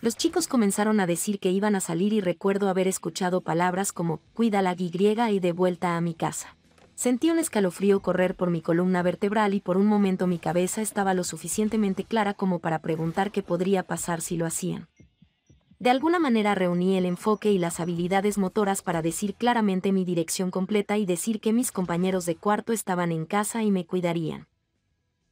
Los chicos comenzaron a decir que iban a salir y recuerdo haber escuchado palabras como cuida la griega y de vuelta a mi casa. Sentí un escalofrío correr por mi columna vertebral y por un momento mi cabeza estaba lo suficientemente clara como para preguntar qué podría pasar si lo hacían. De alguna manera reuní el enfoque y las habilidades motoras para decir claramente mi dirección completa y decir que mis compañeros de cuarto estaban en casa y me cuidarían.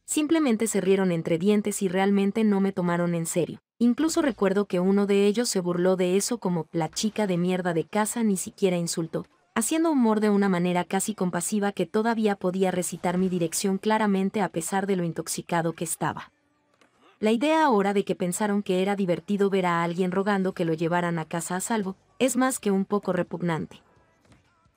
Simplemente se rieron entre dientes y realmente no me tomaron en serio. Incluso recuerdo que uno de ellos se burló de eso como la chica de mierda de casa ni siquiera insultó, haciendo humor de una manera casi compasiva que todavía podía recitar mi dirección claramente a pesar de lo intoxicado que estaba. La idea ahora de que pensaron que era divertido ver a alguien rogando que lo llevaran a casa a salvo, es más que un poco repugnante.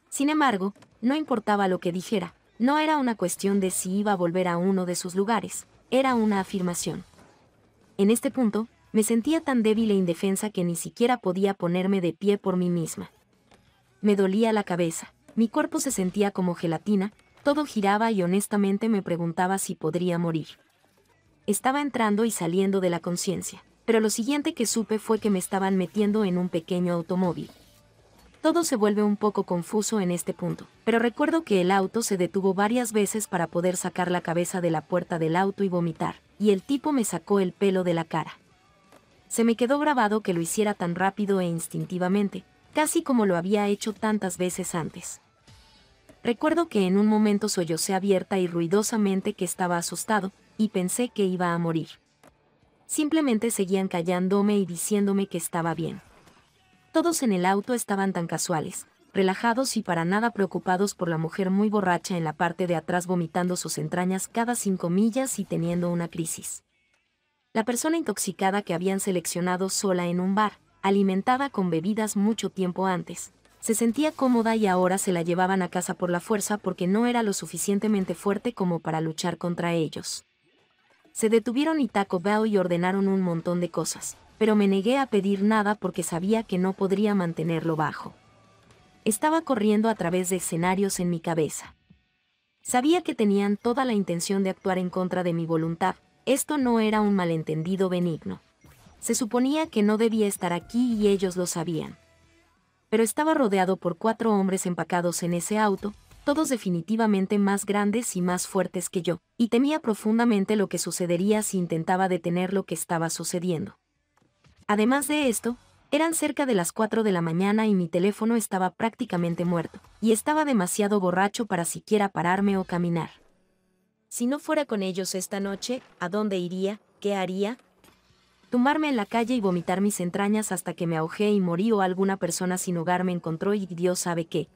Sin embargo, no importaba lo que dijera, no era una cuestión de si iba a volver a uno de sus lugares, era una afirmación. En este punto, me sentía tan débil e indefensa que ni siquiera podía ponerme de pie por mí misma. Me dolía la cabeza, mi cuerpo se sentía como gelatina, todo giraba y honestamente me preguntaba si podría morir. Estaba entrando y saliendo de la conciencia, pero lo siguiente que supe fue que me estaban metiendo en un pequeño automóvil. Todo se vuelve un poco confuso en este punto, pero recuerdo que el auto se detuvo varias veces para poder sacar la cabeza de la puerta del auto y vomitar, y el tipo me sacó el pelo de la cara. Se me quedó grabado que lo hiciera tan rápido e instintivamente, casi como lo había hecho tantas veces antes. Recuerdo que en un momento sollocé abierta y ruidosamente que estaba asustado, y pensé que iba a morir. Simplemente seguían callándome y diciéndome que estaba bien todos en el auto estaban tan casuales, relajados y para nada preocupados por la mujer muy borracha en la parte de atrás vomitando sus entrañas cada cinco millas y teniendo una crisis. La persona intoxicada que habían seleccionado sola en un bar, alimentada con bebidas mucho tiempo antes, se sentía cómoda y ahora se la llevaban a casa por la fuerza porque no era lo suficientemente fuerte como para luchar contra ellos. Se detuvieron y Taco Bell y ordenaron un montón de cosas, pero me negué a pedir nada porque sabía que no podría mantenerlo bajo. Estaba corriendo a través de escenarios en mi cabeza. Sabía que tenían toda la intención de actuar en contra de mi voluntad, esto no era un malentendido benigno. Se suponía que no debía estar aquí y ellos lo sabían. Pero estaba rodeado por cuatro hombres empacados en ese auto, todos definitivamente más grandes y más fuertes que yo, y temía profundamente lo que sucedería si intentaba detener lo que estaba sucediendo. Además de esto, eran cerca de las 4 de la mañana y mi teléfono estaba prácticamente muerto, y estaba demasiado borracho para siquiera pararme o caminar. Si no fuera con ellos esta noche, ¿a dónde iría? ¿Qué haría? Tumarme en la calle y vomitar mis entrañas hasta que me ahogé y morí o alguna persona sin hogar me encontró y Dios sabe qué,